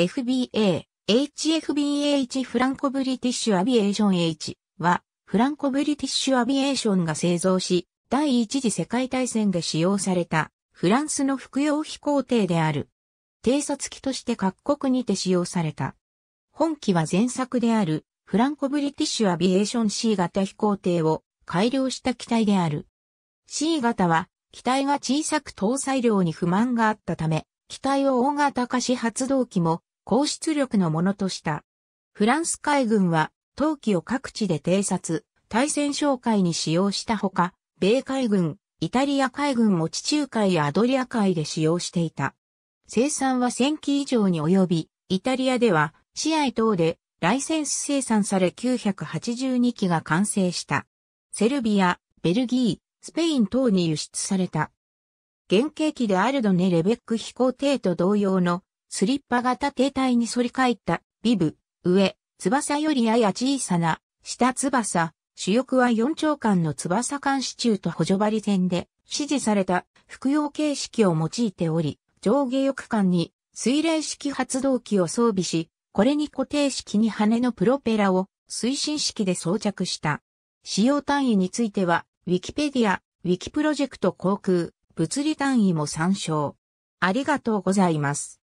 FBA、HFBH フランコブリティッシュアビエーション H は、フランコブリティッシュアビエーションが製造し、第一次世界大戦で使用された、フランスの服用飛行艇である。偵察機として各国にて使用された。本機は前作である、フランコブリティッシュアビエーション C 型飛行艇を改良した機体である。C 型は、機体が小さく搭載量に不満があったため、機体を大型化し発動機も高出力のものとした。フランス海軍は、陶器を各地で偵察、対戦哨戒に使用したほか、米海軍、イタリア海軍も地中海やアドリア海で使用していた。生産は1000機以上に及び、イタリアでは、試合等でライセンス生産され982機が完成した。セルビア、ベルギー、スペイン等に輸出された。原型機でアルドネ・レベック飛行艇と同様のスリッパ型停体に反り返った、ビブ、上、翼よりやや小さな、下翼、主翼は4丁間の翼間支柱と補助針線で、指示された複用形式を用いており、上下翼間に水冷式発動機を装備し、これに固定式に羽のプロペラを推進式で装着した。使用単位については、ウィキペディア、ウィキプロジェクト航空、物理単位も参照。ありがとうございます。